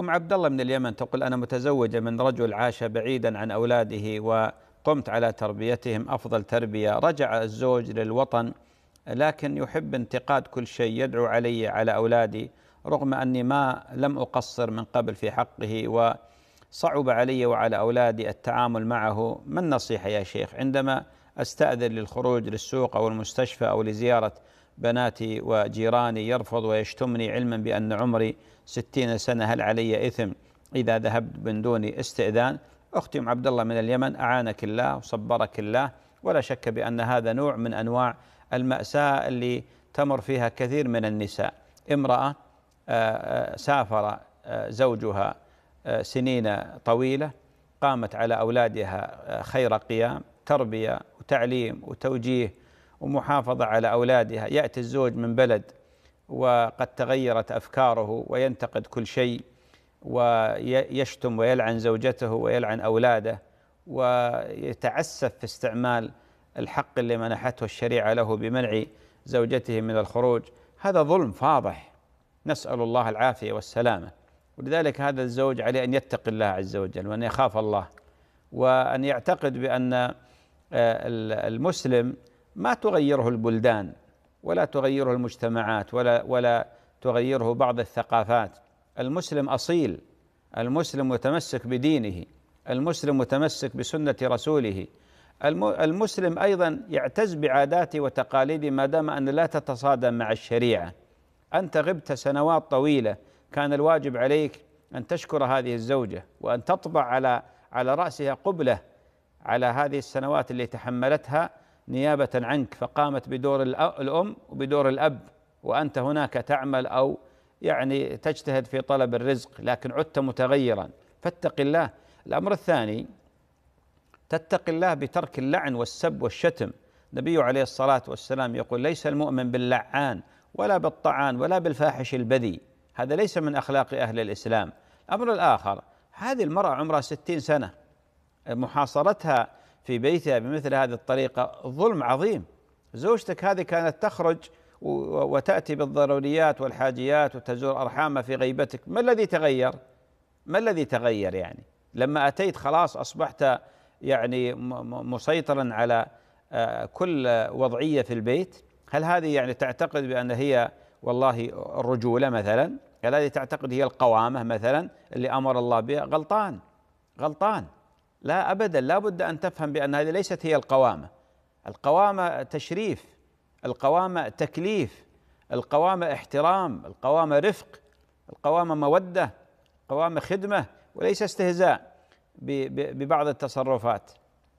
أم عبد الله من اليمن تقول أنا متزوجة من رجل عاش بعيدا عن أولاده وقمت على تربيتهم أفضل تربية رجع الزوج للوطن لكن يحب انتقاد كل شيء يدعو علي على أولادي رغم أني ما لم أقصر من قبل في حقه وصعب علي وعلى أولادي التعامل معه ما النصيحة يا شيخ عندما أستأذن للخروج للسوق أو المستشفى أو لزيارة بناتي وجيراني يرفض ويشتمني علما بأن عمري ستين سنة هل علي إثم إذا ذهبت من دون استئذان أختي عبد الله من اليمن أعانك الله وصبرك الله ولا شك بأن هذا نوع من أنواع المأساة اللي تمر فيها كثير من النساء امرأة آه، آه، سافر آه، زوجها سنين طويلة قامت على أولادها خير قيام تربية وتعليم وتوجيه ومحافظة على أولادها يأتي الزوج من بلد وقد تغيرت أفكاره وينتقد كل شيء ويشتم ويلعن زوجته ويلعن أولاده ويتعسف في استعمال الحق اللي منحته الشريعة له بمنع زوجته من الخروج هذا ظلم فاضح نسأل الله العافية والسلامة ولذلك هذا الزوج عليه أن يتقي الله عز وجل وأن يخاف الله وأن يعتقد بأن آه، المسلم ما تغيره البلدان ولا تغيره المجتمعات ولا ولا تغيره بعض الثقافات المسلم اصيل المسلم متمسك بدينه المسلم متمسك بسنه رسوله المسلم ايضا يعتز بعاداته وتقاليده ما دام ان لا تتصادم مع الشريعه انت غبت سنوات طويله كان الواجب عليك ان تشكر هذه الزوجه وان تطبع على على راسها قبله على هذه السنوات اللي تحملتها نيابه عنك فقامت بدور الام وبدور الاب وانت هناك تعمل او يعني تجتهد في طلب الرزق لكن عدت متغيرا فاتق الله الامر الثاني تتقي الله بترك اللعن والسب والشتم النبي عليه الصلاه والسلام يقول ليس المؤمن باللعان ولا بالطعان ولا بالفاحش البذي هذا ليس من أخلاق أهل الإسلام الأمر الآخر هذه المرأة عمرها ستين سنة محاصرتها في بيتها بمثل هذه الطريقة ظلم عظيم زوجتك هذه كانت تخرج وتأتي بالضروريات والحاجيات وتزور أرحامها في غيبتك ما الذي تغير؟ ما الذي تغير يعني؟ لما أتيت خلاص أصبحت يعني مسيطرا على آه، كل وضعية في البيت هل هذه يعني تعتقد بأن هي والله الرجولة مثلا هل هذه تعتقد هي القوامة مثلا اللي أمر الله بها غلطان غلطان لا ابدا لا بد ان تفهم بان هذه ليست هي القوامه القوامه تشريف القوامه تكليف القوامه احترام القوامه رفق القوامه موده القوامه خدمه وليس استهزاء ببعض التصرفات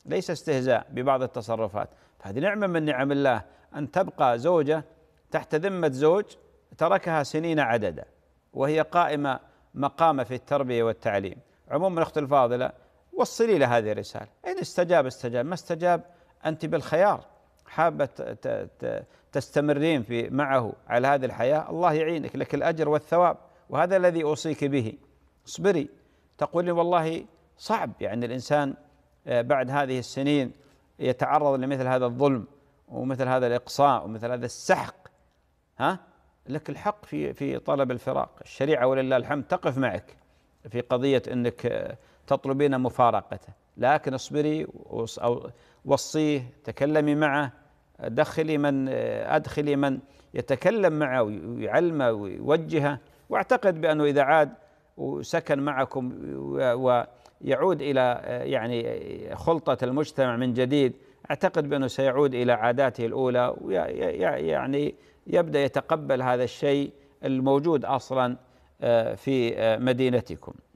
ليس استهزاء ببعض التصرفات فهذه نعمه من نعم الله ان تبقى زوجه تحت ذمه زوج تركها سنين عددا وهي قائمه مقامه في التربيه والتعليم عموما اخت الفاضله وصلي له هذه الرسالة إن استجاب استجاب ما استجاب أنت بالخيار حابة تستمرين في معه على هذه الحياة الله يعينك لك الأجر والثواب وهذا الذي أوصيك به اصبري تقولي والله صعب يعني الإنسان آه، بعد هذه السنين يتعرض لمثل هذا الظلم ومثل هذا الإقصاء ومثل هذا السحق ها لك الحق في في طلب الفراق الشريعة ولله الحمد تقف معك في قضية أنك آه، تطلبين مفارقته لكن اصبري أو وصيه تكلمي معه دخلي من أدخلي من يتكلم معه ويعلمه ويوجهه واعتقد بأنه إذا عاد وسكن معكم ويعود إلى يعني خلطة المجتمع من جديد أعتقد بأنه سيعود إلى عاداته الأولى يعني يبدأ يتقبل هذا الشيء الموجود أصلا آه، في آه، مدينتكم